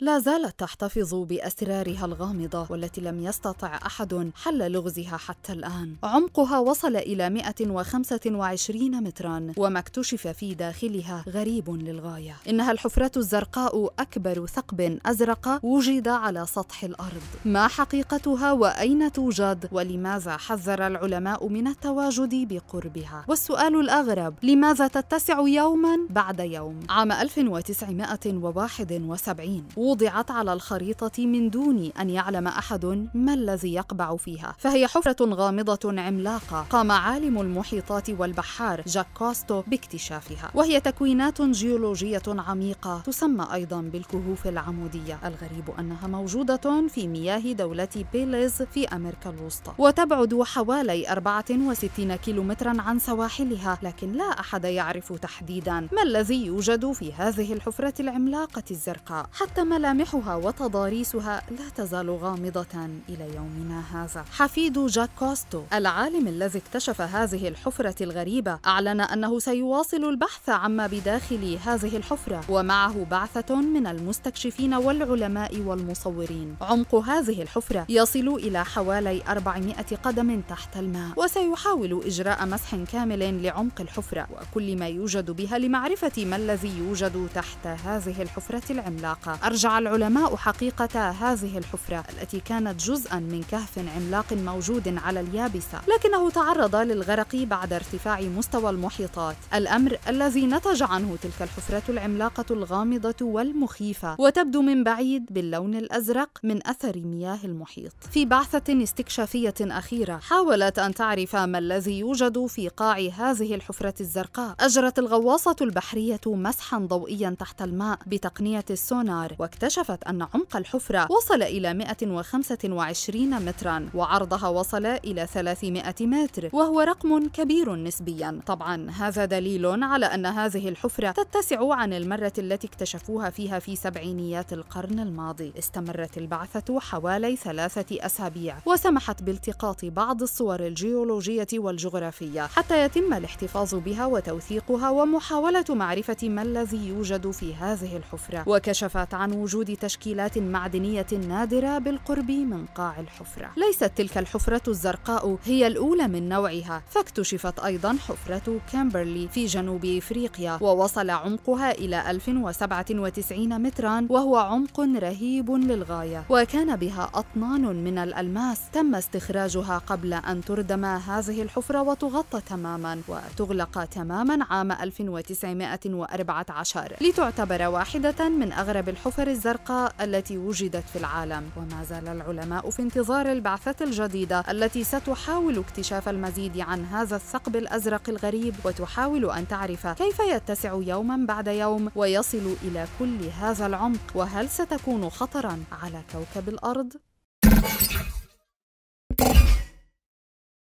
لا زالت تحتفظ بأسرارها الغامضة والتي لم يستطع أحد حل لغزها حتى الآن عمقها وصل إلى 125 متراً وما اكتشف في داخلها غريب للغاية إنها الحفرة الزرقاء أكبر ثقب أزرق وجد على سطح الأرض ما حقيقتها وأين توجد ولماذا حذر العلماء من التواجد بقربها والسؤال الأغرب لماذا تتسع يوماً بعد يوم عام 1971 وضعت على الخريطة من دون أن يعلم أحد ما الذي يقبع فيها فهي حفرة غامضة عملاقة قام عالم المحيطات والبحار جاك كوستو باكتشافها وهي تكوينات جيولوجية عميقة تسمى أيضا بالكهوف العمودية الغريب أنها موجودة في مياه دولة بيليز في أمريكا الوسطى وتبعد حوالي 64 كيلومترا عن سواحلها لكن لا أحد يعرف تحديدا ما الذي يوجد في هذه الحفرة العملاقة الزرقاء حتى ما ملامحها وتضاريسها لا تزال غامضة إلى يومنا هذا حفيد جاك كوستو العالم الذي اكتشف هذه الحفرة الغريبة أعلن أنه سيواصل البحث عما بداخل هذه الحفرة ومعه بعثة من المستكشفين والعلماء والمصورين عمق هذه الحفرة يصل إلى حوالي 400 قدم تحت الماء وسيحاول إجراء مسح كامل لعمق الحفرة وكل ما يوجد بها لمعرفة ما الذي يوجد تحت هذه الحفرة العملاقة أرجع رجع العلماء حقيقة هذه الحفرة التي كانت جزءا من كهف عملاق موجود على اليابسة لكنه تعرض للغرق بعد ارتفاع مستوى المحيطات الأمر الذي نتج عنه تلك الحفرة العملاقة الغامضة والمخيفة وتبدو من بعيد باللون الأزرق من أثر مياه المحيط في بعثة استكشافية أخيرة حاولت أن تعرف ما الذي يوجد في قاع هذه الحفرة الزرقاء أجرت الغواصة البحرية مسحا ضوئيا تحت الماء بتقنية السونار اكتشفت أن عمق الحفرة وصل إلى 125 مترا وعرضها وصل إلى 300 متر وهو رقم كبير نسبيا طبعا هذا دليل على أن هذه الحفرة تتسع عن المرة التي اكتشفوها فيها في سبعينيات القرن الماضي استمرت البعثة حوالي ثلاثة أسابيع وسمحت بالتقاط بعض الصور الجيولوجية والجغرافية حتى يتم الاحتفاظ بها وتوثيقها ومحاولة معرفة ما الذي يوجد في هذه الحفرة وكشفت عن وجود تشكيلات معدنية نادرة بالقرب من قاع الحفرة ليست تلك الحفرة الزرقاء هي الأولى من نوعها فاكتشفت أيضا حفرة كامبرلي في جنوب إفريقيا ووصل عمقها إلى 1097 مترا وهو عمق رهيب للغاية وكان بها أطنان من الألماس تم استخراجها قبل أن تردم هذه الحفرة وتغطى تماما وتغلق تماما عام 1914 لتعتبر واحدة من أغرب الحفر الأحجار الزرقاء التي وجدت في العالم وما زال العلماء في انتظار البعثة الجديدة التي ستحاول اكتشاف المزيد عن هذا الثقب الأزرق الغريب وتحاول أن تعرف كيف يتسع يوما بعد يوم ويصل إلى كل هذا العمق وهل ستكون خطرا على كوكب الأرض؟